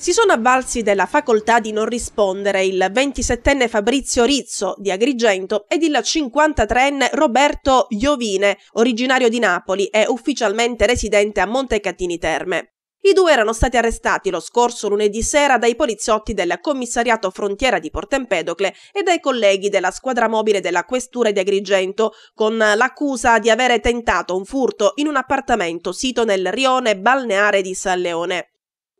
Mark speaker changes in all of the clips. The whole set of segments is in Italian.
Speaker 1: Si sono avvalsi della facoltà di non rispondere il 27enne Fabrizio Rizzo di Agrigento ed il 53enne Roberto Iovine, originario di Napoli e ufficialmente residente a Montecatini Terme. I due erano stati arrestati lo scorso lunedì sera dai poliziotti del commissariato frontiera di Portempedocle e dai colleghi della squadra mobile della questura di Agrigento con l'accusa di avere tentato un furto in un appartamento sito nel rione balneare di San Leone.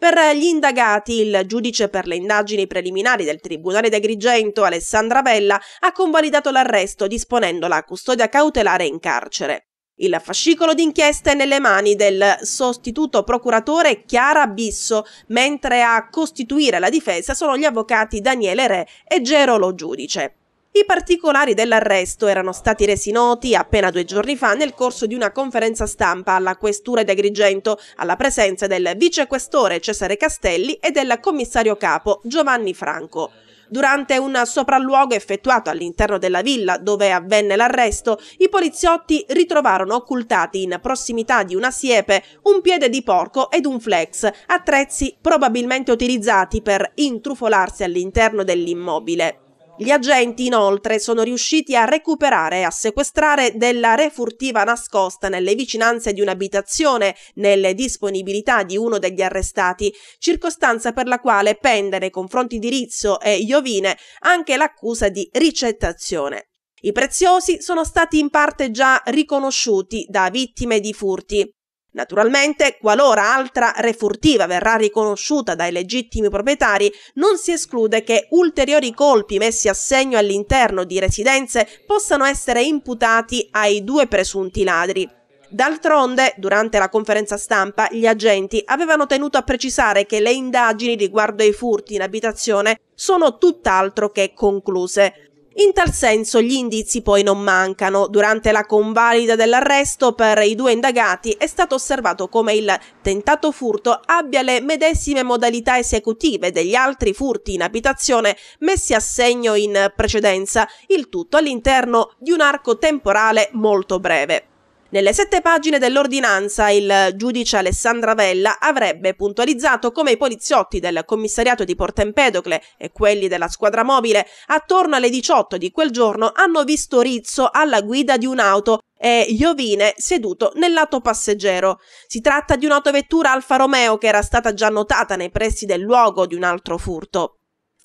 Speaker 1: Per gli indagati, il giudice per le indagini preliminari del Tribunale d'Agrigento, Alessandra Bella, ha convalidato l'arresto disponendo la custodia cautelare in carcere. Il fascicolo d'inchiesta è nelle mani del sostituto procuratore Chiara Bisso, mentre a costituire la difesa sono gli avvocati Daniele Re e Gerolo Giudice. I particolari dell'arresto erano stati resi noti appena due giorni fa nel corso di una conferenza stampa alla Questura di Agrigento, alla presenza del vicequestore Cesare Castelli e del commissario capo Giovanni Franco. Durante un sopralluogo effettuato all'interno della villa dove avvenne l'arresto, i poliziotti ritrovarono occultati in prossimità di una siepe un piede di porco ed un flex, attrezzi probabilmente utilizzati per intrufolarsi all'interno dell'immobile. Gli agenti inoltre sono riusciti a recuperare e a sequestrare della refurtiva nascosta nelle vicinanze di un'abitazione, nelle disponibilità di uno degli arrestati, circostanza per la quale pende nei confronti di Rizzo e Iovine anche l'accusa di ricettazione. I preziosi sono stati in parte già riconosciuti da vittime di furti. Naturalmente, qualora altra refurtiva verrà riconosciuta dai legittimi proprietari, non si esclude che ulteriori colpi messi a segno all'interno di residenze possano essere imputati ai due presunti ladri. D'altronde, durante la conferenza stampa, gli agenti avevano tenuto a precisare che le indagini riguardo ai furti in abitazione sono tutt'altro che concluse. In tal senso gli indizi poi non mancano. Durante la convalida dell'arresto per i due indagati è stato osservato come il tentato furto abbia le medesime modalità esecutive degli altri furti in abitazione messi a segno in precedenza, il tutto all'interno di un arco temporale molto breve. Nelle sette pagine dell'ordinanza il giudice Alessandra Vella avrebbe puntualizzato come i poliziotti del commissariato di Empedocle e quelli della squadra mobile attorno alle 18 di quel giorno hanno visto Rizzo alla guida di un'auto e Iovine seduto nel lato passeggero. Si tratta di un'autovettura Alfa Romeo che era stata già notata nei pressi del luogo di un altro furto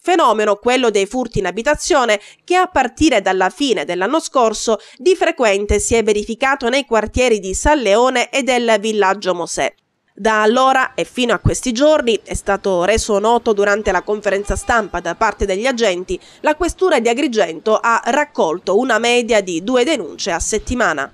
Speaker 1: fenomeno quello dei furti in abitazione che a partire dalla fine dell'anno scorso di frequente si è verificato nei quartieri di San Leone e del villaggio Mosè. Da allora e fino a questi giorni è stato reso noto durante la conferenza stampa da parte degli agenti, la questura di Agrigento ha raccolto una media di due denunce a settimana.